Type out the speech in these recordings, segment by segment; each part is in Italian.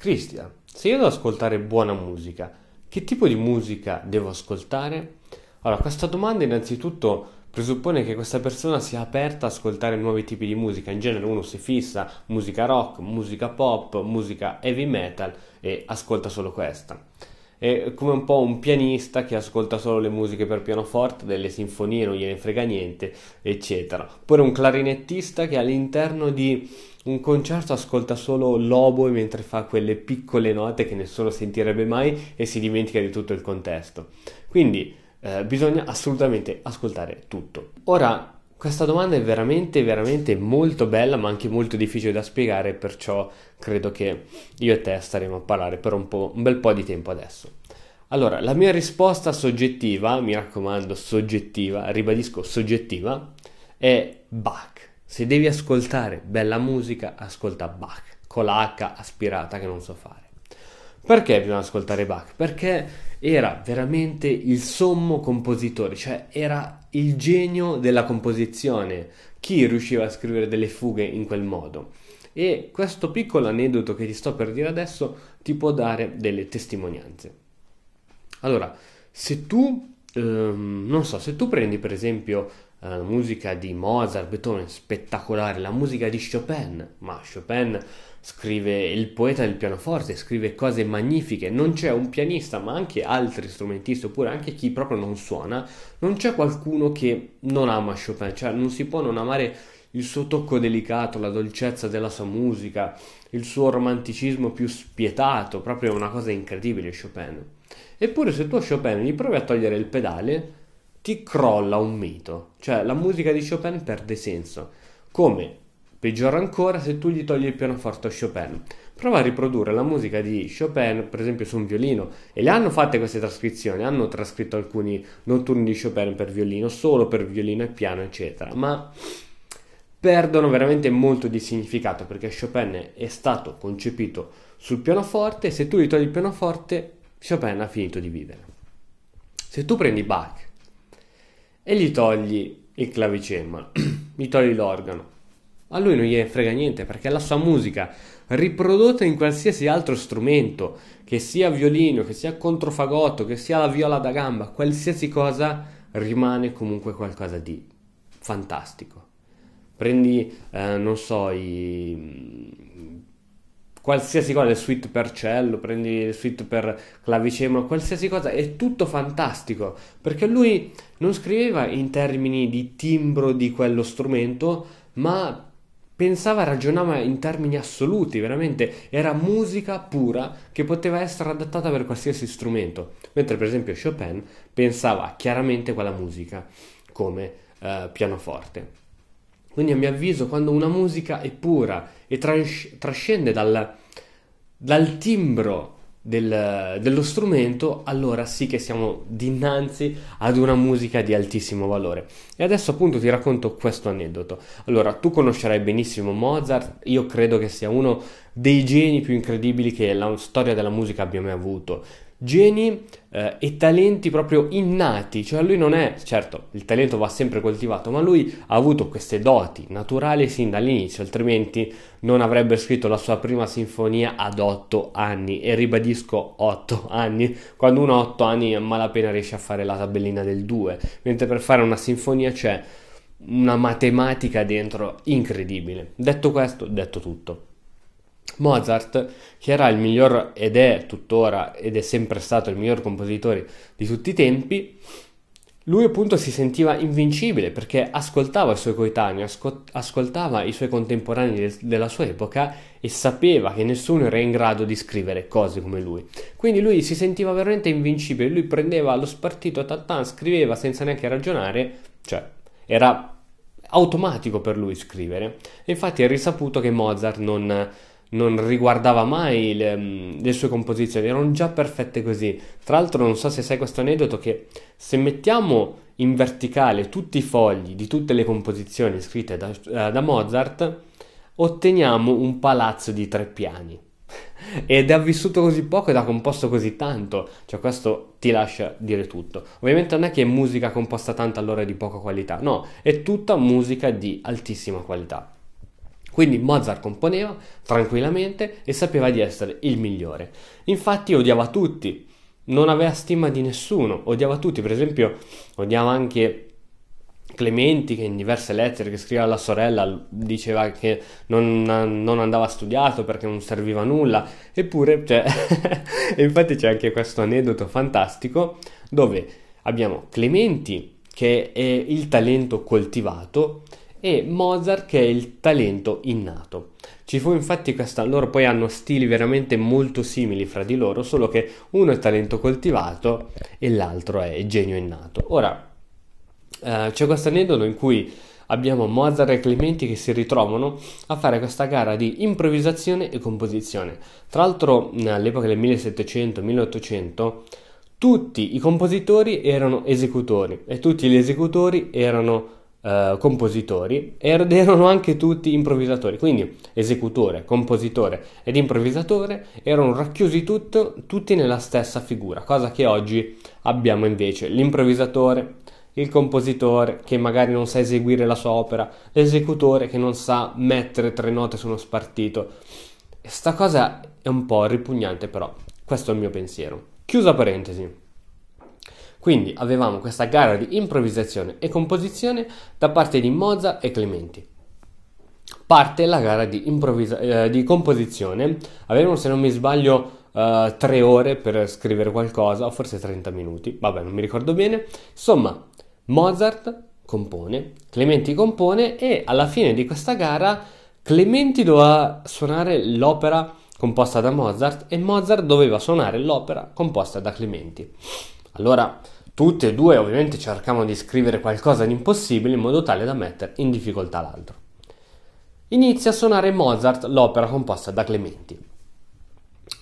Cristian, se io devo ascoltare buona musica, che tipo di musica devo ascoltare? Allora, questa domanda innanzitutto presuppone che questa persona sia aperta ad ascoltare nuovi tipi di musica. In genere uno si fissa musica rock, musica pop, musica heavy metal e ascolta solo questa. È come un po' un pianista che ascolta solo le musiche per pianoforte, delle sinfonie, non gliene frega niente, eccetera. Oppure un clarinettista che all'interno di un concerto ascolta solo l'oboe mentre fa quelle piccole note che nessuno sentirebbe mai e si dimentica di tutto il contesto. Quindi eh, bisogna assolutamente ascoltare tutto. Ora, questa domanda è veramente, veramente molto bella, ma anche molto difficile da spiegare, perciò credo che io e te staremo a parlare per un, un bel po' di tempo adesso. Allora, la mia risposta soggettiva, mi raccomando, soggettiva, ribadisco soggettiva, è Bach. Se devi ascoltare bella musica, ascolta Bach, con la H aspirata che non so fare. Perché bisogna ascoltare Bach? Perché era veramente il sommo compositore, cioè era il genio della composizione. Chi riusciva a scrivere delle fughe in quel modo? E questo piccolo aneddoto che ti sto per dire adesso ti può dare delle testimonianze. Allora, se tu, ehm, non so, se tu prendi per esempio la eh, musica di Mozart, Beethoven, spettacolare, la musica di Chopin, ma Chopin scrive il poeta del pianoforte, scrive cose magnifiche, non c'è un pianista ma anche altri strumentisti oppure anche chi proprio non suona, non c'è qualcuno che non ama Chopin, cioè non si può non amare il suo tocco delicato, la dolcezza della sua musica, il suo romanticismo più spietato, proprio una cosa incredibile Chopin. Eppure se tu a Chopin gli provi a togliere il pedale, ti crolla un mito, cioè la musica di Chopin perde senso. Come Peggiore ancora se tu gli togli il pianoforte a Chopin. Prova a riprodurre la musica di Chopin, per esempio, su un violino. E le hanno fatte queste trascrizioni, hanno trascritto alcuni notturni di Chopin per violino, solo per violino e piano, eccetera. Ma perdono veramente molto di significato perché Chopin è stato concepito sul pianoforte e se tu gli togli il pianoforte, Chopin ha finito di vivere. Se tu prendi Bach e gli togli il clavicembalo, gli togli l'organo, a lui non gliene frega niente perché la sua musica, riprodotta in qualsiasi altro strumento, che sia violino, che sia controfagotto, che sia la viola da gamba, qualsiasi cosa, rimane comunque qualcosa di fantastico. Prendi, eh, non so, i... Mm, qualsiasi cosa, le suite per cello, prendi le suite per clavicembalo, qualsiasi cosa, è tutto fantastico, perché lui non scriveva in termini di timbro di quello strumento, ma pensava, e ragionava in termini assoluti, veramente era musica pura che poteva essere adattata per qualsiasi strumento, mentre per esempio Chopin pensava chiaramente quella musica come eh, pianoforte. Quindi a mio avviso quando una musica è pura e trascende dal, dal timbro del, dello strumento, allora sì che siamo dinanzi ad una musica di altissimo valore. E adesso appunto ti racconto questo aneddoto. Allora, tu conoscerai benissimo Mozart, io credo che sia uno dei geni più incredibili che la storia della musica abbia mai avuto. Geni eh, e talenti proprio innati, cioè lui non è, certo il talento va sempre coltivato, ma lui ha avuto queste doti naturali sin dall'inizio, altrimenti non avrebbe scritto la sua prima sinfonia ad otto anni e ribadisco otto anni, quando uno ha 8 anni a malapena riesce a fare la tabellina del 2, mentre per fare una sinfonia c'è una matematica dentro incredibile. Detto questo, detto tutto. Mozart, che era il miglior ed è tuttora ed è sempre stato il miglior compositore di tutti i tempi, lui appunto si sentiva invincibile perché ascoltava i suoi coetanei, ascoltava i suoi contemporanei della sua epoca e sapeva che nessuno era in grado di scrivere cose come lui. Quindi lui si sentiva veramente invincibile, lui prendeva lo spartito, tatan, scriveva senza neanche ragionare, cioè era automatico per lui scrivere. E infatti è risaputo che Mozart non non riguardava mai le, mm, le, sue composizioni, erano già perfette così. Tra l'altro non so se sai questo aneddoto che se mettiamo in verticale tutti i fogli di tutte le composizioni scritte da, eh, da Mozart, otteniamo un palazzo di tre piani. Ed ha vissuto così poco ed ha composto così tanto, cioè questo ti lascia dire tutto. Ovviamente non è che è musica composta tanto allora di poca qualità, no, è tutta musica di altissima qualità. Quindi Mozart componeva tranquillamente e sapeva di essere il migliore. Infatti odiava tutti, non aveva stima di nessuno, odiava tutti, per esempio odiava anche Clementi che in diverse lettere che scriveva alla sorella diceva che non, non andava studiato perché non serviva a nulla, eppure, cioè, infatti c'è anche questo aneddoto fantastico dove abbiamo Clementi che è il talento coltivato, e Mozart che è il talento innato. Ci fu infatti questa, loro poi hanno stili veramente molto simili fra di loro, solo che uno è talento coltivato e l'altro è genio innato. Ora, eh, c'è questo aneddoto in cui abbiamo Mozart e Clementi che si ritrovano a fare questa gara di improvvisazione e composizione. Tra l'altro, all'epoca del 1700-1800, tutti i compositori erano esecutori e tutti gli esecutori erano eh, compositori ed er-, erano anche tutti improvvisatori, quindi esecutore, compositore ed improvvisatore erano racchiusi tutto, tutti nella stessa figura, cosa che oggi abbiamo invece l'improvvisatore, il compositore che magari non sa eseguire la sua opera, l'esecutore che non sa mettere tre note su uno spartito. Sta cosa è un po' ripugnante, però questo è il mio pensiero. Chiusa parentesi. Quindi avevamo questa gara di improvvisazione e composizione da parte di Mozart e Clementi. Parte la gara di, improvvisa- eh, di composizione, avevamo se non mi sbaglio Uh, tre ore per scrivere qualcosa, o forse 30 minuti, vabbè, non mi ricordo bene. Insomma, Mozart compone, Clementi compone e alla fine di questa gara Clementi doveva suonare l'opera composta da Mozart e Mozart doveva suonare l'opera composta da Clementi. Allora, tutte e due ovviamente cercavano di scrivere qualcosa di impossibile in modo tale da mettere in difficoltà l'altro. Inizia a suonare Mozart l'opera composta da Clementi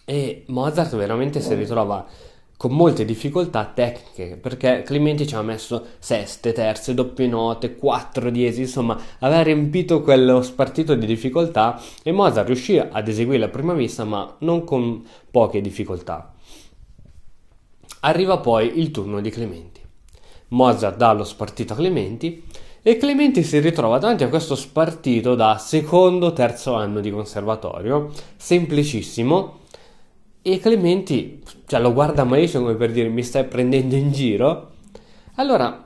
e Mozart veramente si ritrova con molte difficoltà tecniche perché Clementi ci ha messo seste, terze, doppie note, quattro diesi, insomma aveva riempito quello spartito di difficoltà e Mozart riuscì ad eseguire a prima vista ma non con poche difficoltà. Arriva poi il turno di Clementi. Mozart dà lo spartito a Clementi e Clementi si ritrova davanti a questo spartito da secondo, terzo anno di conservatorio, semplicissimo, e Clementi cioè, lo guarda malissimo come per dire mi stai prendendo in giro. Allora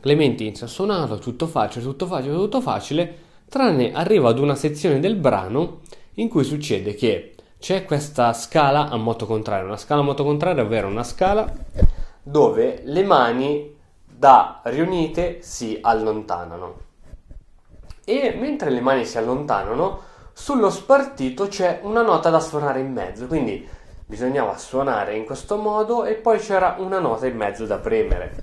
Clementi inizia a suonare, tutto facile, tutto facile, tutto facile, tranne arriva ad una sezione del brano in cui succede che c'è questa scala a moto contrario. Una scala a moto contrario, ovvero una scala dove le mani da riunite si allontanano. E mentre le mani si allontanano, sullo spartito c'è una nota da suonare in mezzo, quindi bisognava suonare in questo modo e poi c'era una nota in mezzo da premere.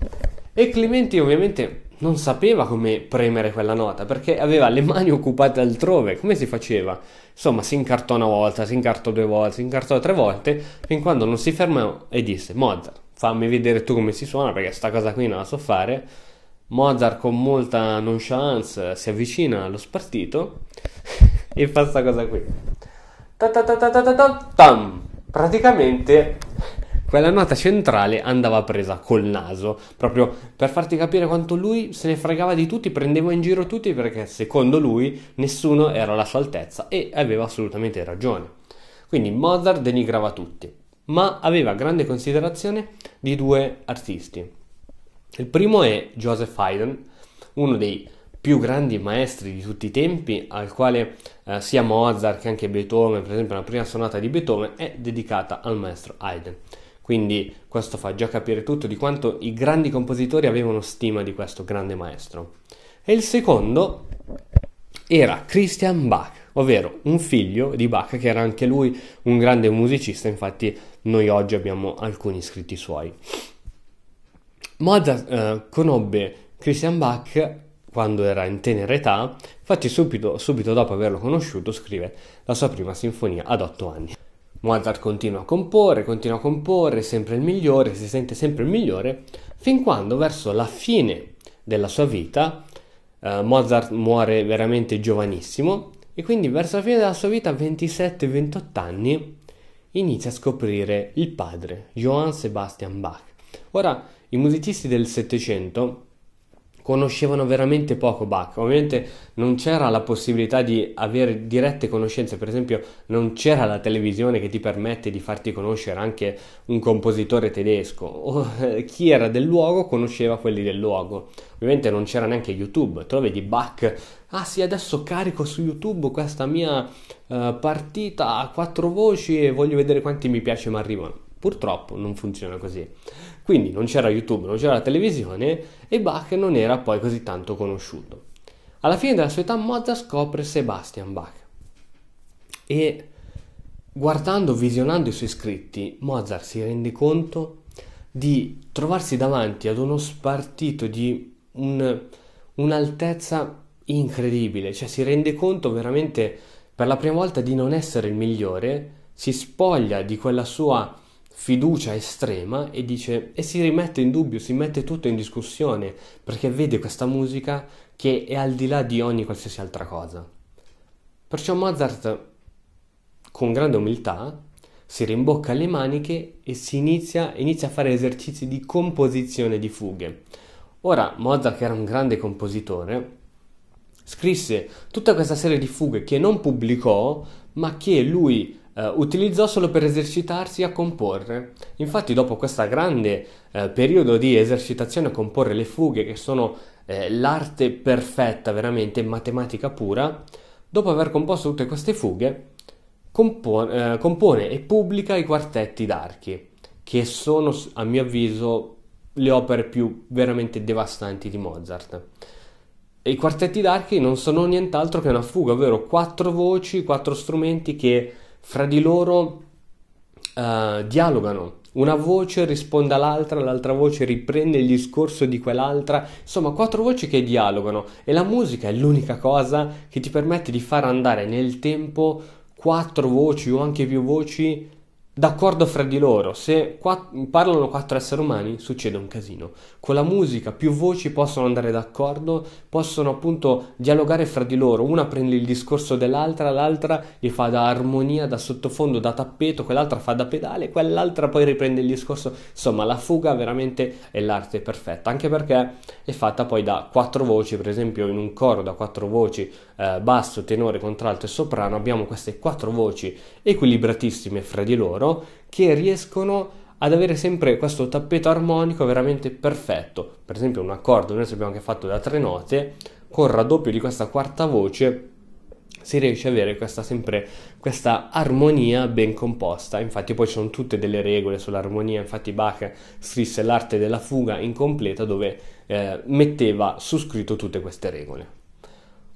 E Clementi ovviamente non sapeva come premere quella nota perché aveva le mani occupate altrove. Come si faceva? Insomma, si incartò una volta, si incartò due volte, si incartò tre volte, fin quando non si fermò e disse: Mozart, fammi vedere tu come si suona perché sta cosa qui non la so fare. Mozart, con molta nonchalance, si avvicina allo spartito e fa questa cosa qui. Praticamente quella nota centrale andava presa col naso, proprio per farti capire quanto lui se ne fregava di tutti, prendeva in giro tutti perché secondo lui nessuno era alla sua altezza e aveva assolutamente ragione. Quindi Mozart denigrava tutti, ma aveva grande considerazione di due artisti. Il primo è Joseph Haydn, uno dei più grandi maestri di tutti i tempi, al quale eh, sia Mozart che anche Beethoven, per esempio la prima sonata di Beethoven, è dedicata al maestro Haydn. Quindi questo fa già capire tutto di quanto i grandi compositori avevano stima di questo grande maestro. E il secondo era Christian Bach, ovvero un figlio di Bach che era anche lui un grande musicista, infatti noi oggi abbiamo alcuni scritti suoi. Mozart eh, conobbe Christian Bach quando era in tenera età, infatti subito, subito dopo averlo conosciuto scrive la sua prima sinfonia ad otto anni. Mozart continua a comporre, continua a comporre, sempre il migliore, si sente sempre il migliore, fin quando verso la fine della sua vita, eh, Mozart muore veramente giovanissimo e quindi verso la fine della sua vita, a 27-28 anni, inizia a scoprire il padre, Johann Sebastian Bach. Ora, i musicisti del Settecento conoscevano veramente poco Bach. Ovviamente non c'era la possibilità di avere dirette conoscenze, per esempio non c'era la televisione che ti permette di farti conoscere anche un compositore tedesco. Eh, chi era del luogo conosceva quelli del luogo. Ovviamente non c'era neanche YouTube, Trovi di Bach ah sì, adesso carico su YouTube questa mia uh, partita a quattro voci e voglio vedere quanti mi piace mi arrivano. Purtroppo non funziona così. Quindi non c'era YouTube, non c'era la televisione e Bach non era poi così tanto conosciuto. Alla fine della sua età Mozart scopre Sebastian Bach e guardando, visionando i suoi scritti, Mozart si rende conto di trovarsi davanti ad uno spartito di un, un'altezza incredibile, cioè si rende conto veramente per la prima volta di non essere il migliore, si spoglia di quella sua fiducia estrema e dice e si rimette in dubbio, si mette tutto in discussione perché vede questa musica che è al di là di ogni qualsiasi altra cosa. Perciò Mozart con grande umiltà si rimbocca le maniche e inizia, inizia a fare esercizi di composizione di fughe. Ora Mozart che era un grande compositore scrisse tutta questa serie di fughe che non pubblicò ma che lui eh, utilizzò solo per esercitarsi a comporre. Infatti dopo questo grande eh, periodo di esercitazione a comporre le fughe, che sono eh, l'arte perfetta, veramente matematica pura, dopo aver composto tutte queste fughe, compone, eh, compone e pubblica i quartetti d'archi, che sono a mio avviso le opere più veramente devastanti di Mozart. I quartetti d'archi non sono nient'altro che una fuga, ovvero quattro voci, quattro strumenti che fra di loro uh, dialogano. Una voce risponde all'altra, l'altra voce riprende il discorso di quell'altra, insomma quattro voci che dialogano e la musica è l'unica cosa che ti permette di far andare nel tempo quattro voci o anche più voci d'accordo fra di loro. Se quatt- parlano quattro esseri umani succede un casino. Con la musica più voci possono andare d'accordo, possono appunto dialogare fra di loro. Una prende il discorso dell'altra, l'altra gli fa da armonia, da sottofondo, da tappeto, quell'altra fa da pedale, quell'altra poi riprende il discorso. Insomma, la fuga veramente è l'arte perfetta, anche perché è fatta poi da quattro voci, per esempio in un coro da quattro voci eh, basso, tenore, contralto e soprano, abbiamo queste quattro voci equilibratissime fra di loro che riescono ad avere sempre questo tappeto armonico veramente perfetto. Per esempio un accordo, noi abbiamo anche fatto da tre note, col raddoppio di questa quarta voce si riesce ad avere questa, sempre questa armonia ben composta. Infatti poi ci sono tutte delle regole sull'armonia, infatti Bach scrisse l'arte della fuga incompleta dove eh, metteva su scritto tutte queste regole.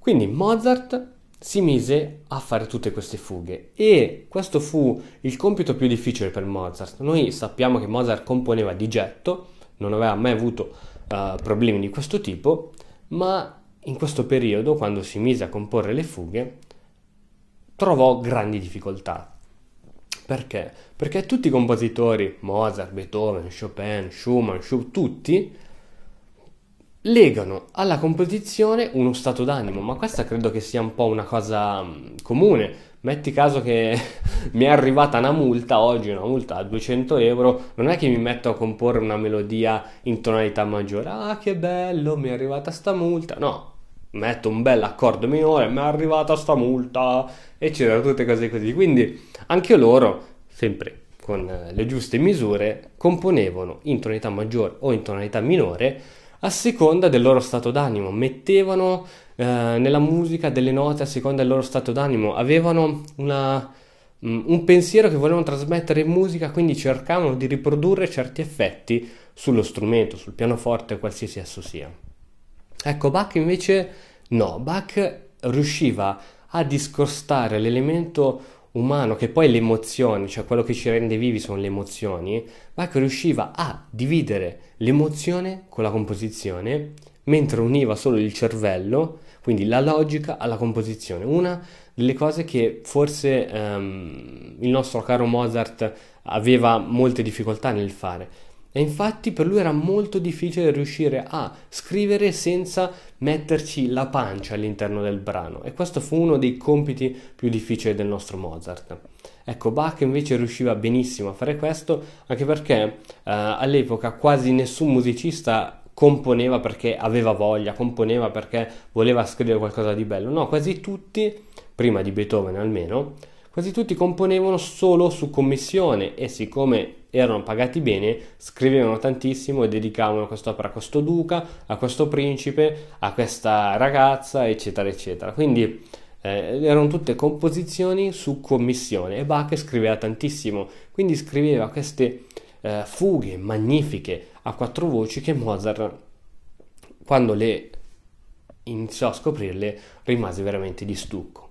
Quindi Mozart si mise a fare tutte queste fughe e questo fu il compito più difficile per Mozart. Noi sappiamo che Mozart componeva di getto, non aveva mai avuto uh, problemi di questo tipo, ma in questo periodo, quando si mise a comporre le fughe, trovò grandi difficoltà. Perché? Perché tutti i compositori, Mozart, Beethoven, Chopin, Schumann, Schumann tutti legano alla composizione uno stato d'animo, ma questa credo che sia un po' una cosa mm, comune. Metti caso che mi è arrivata una multa oggi, una multa a 200 euro, non è che mi metto a comporre una melodia in tonalità maggiore, ah che bello, mi è arrivata sta multa, no, metto un bel accordo minore, mi è arrivata sta multa, eccetera, tutte cose così. Quindi anche loro, sempre con eh, le giuste misure, componevano in tonalità maggiore o in tonalità minore a seconda del loro stato d'animo, mettevano eh, nella musica delle note a seconda del loro stato d'animo, avevano una, mm, un pensiero che volevano trasmettere in musica, quindi cercavano di riprodurre certi effetti sullo strumento, sul pianoforte, qualsiasi esso sia. Ecco, Bach invece no, Bach riusciva a discostare l'elemento umano, che poi le emozioni, cioè quello che ci rende vivi sono le emozioni, ma riusciva a dividere l'emozione con la composizione, mentre univa solo il cervello, quindi la logica alla composizione. Una delle cose che forse ehm, il nostro caro Mozart aveva molte difficoltà nel fare, e infatti per lui era molto difficile riuscire a scrivere senza metterci la pancia all'interno del brano e questo fu uno dei compiti più difficili del nostro Mozart. Ecco, Bach invece riusciva benissimo a fare questo anche perché eh, all'epoca quasi nessun musicista componeva perché aveva voglia, componeva perché voleva scrivere qualcosa di bello. No, quasi tutti, prima di Beethoven almeno, quasi tutti componevano solo su commissione e siccome erano pagati bene, scrivevano tantissimo e dedicavano quest'opera a questo duca, a questo principe, a questa ragazza, eccetera, eccetera. Quindi eh, erano tutte composizioni su commissione e Bach scriveva tantissimo, quindi scriveva queste eh, fughe magnifiche a quattro voci che Mozart, quando le iniziò a scoprirle, rimase veramente di stucco.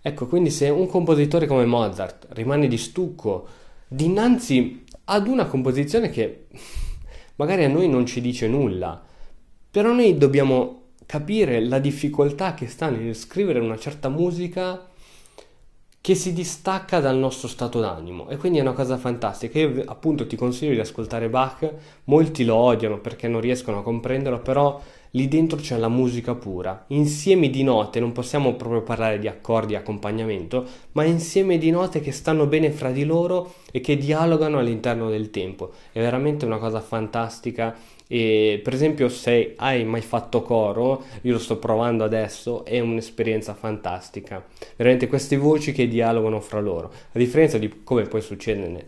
Ecco, quindi se un compositore come Mozart rimane di stucco dinanzi a ad una composizione che magari a noi non ci dice nulla, però noi dobbiamo capire la difficoltà che sta nel scrivere una certa musica che si distacca dal nostro stato d'animo e quindi è una cosa fantastica. Io appunto ti consiglio di ascoltare Bach, molti lo odiano perché non riescono a comprenderlo, però lì dentro c'è la musica pura. Insieme di note, non possiamo proprio parlare di accordi e accompagnamento, ma insieme di note che stanno bene fra di loro e che dialogano all'interno del tempo. È veramente una cosa fantastica. E, per esempio, se hai mai fatto coro, io lo sto provando adesso, è un'esperienza fantastica. Veramente queste voci che dialogano fra loro, a differenza di come poi succede nel,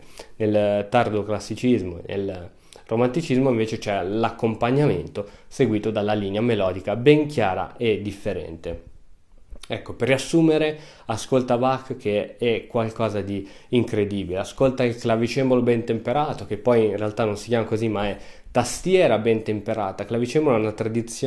nel tardo classicismo, nel romanticismo invece c'è l'accompagnamento seguito dalla linea melodica ben chiara e differente. Ecco, per riassumere, ascolta Bach che è qualcosa di incredibile, ascolta il clavicembalo ben temperato, che poi in realtà non si chiama così, ma è tastiera ben temperata. Clavicembalo è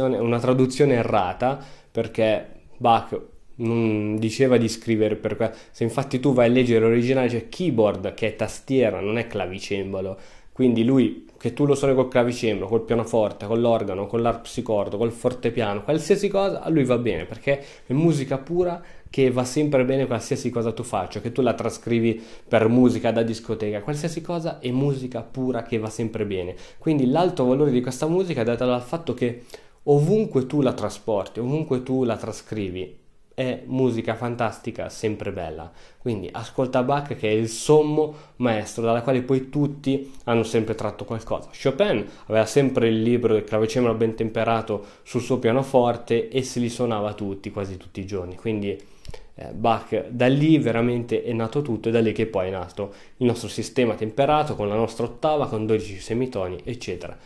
una, una traduzione errata, perché Bach non diceva di scrivere per questo. Se infatti tu vai a leggere l'originale c'è keyboard, che è tastiera, non è clavicembalo. Quindi lui che tu lo suoni col clavicembro, col pianoforte, con l'organo, con l'arpsicordo, col fortepiano, qualsiasi cosa, a lui va bene perché è musica pura che va sempre bene qualsiasi cosa tu faccia, che tu la trascrivi per musica da discoteca, qualsiasi cosa è musica pura che va sempre bene. Quindi l'alto valore di questa musica è dato dal fatto che ovunque tu la trasporti, ovunque tu la trascrivi, è musica fantastica, sempre bella. Quindi ascolta Bach che è il sommo maestro dalla quale poi tutti hanno sempre tratto qualcosa. Chopin aveva sempre il libro del clavicembalo ben temperato sul suo pianoforte e se li suonava tutti, quasi tutti i giorni. Quindi eh, Bach da lì veramente è nato tutto e da lì che poi è nato il nostro sistema temperato con la nostra ottava, con 12 semitoni, eccetera.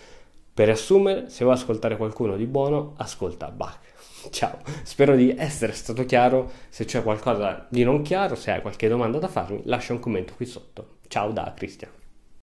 Per riassumere, se vuoi ascoltare qualcuno di buono, ascolta Bach. Ciao, spero di essere stato chiaro, se c'è qualcosa di non chiaro, se hai qualche domanda da farmi, lascia un commento qui sotto. Ciao da Cristian.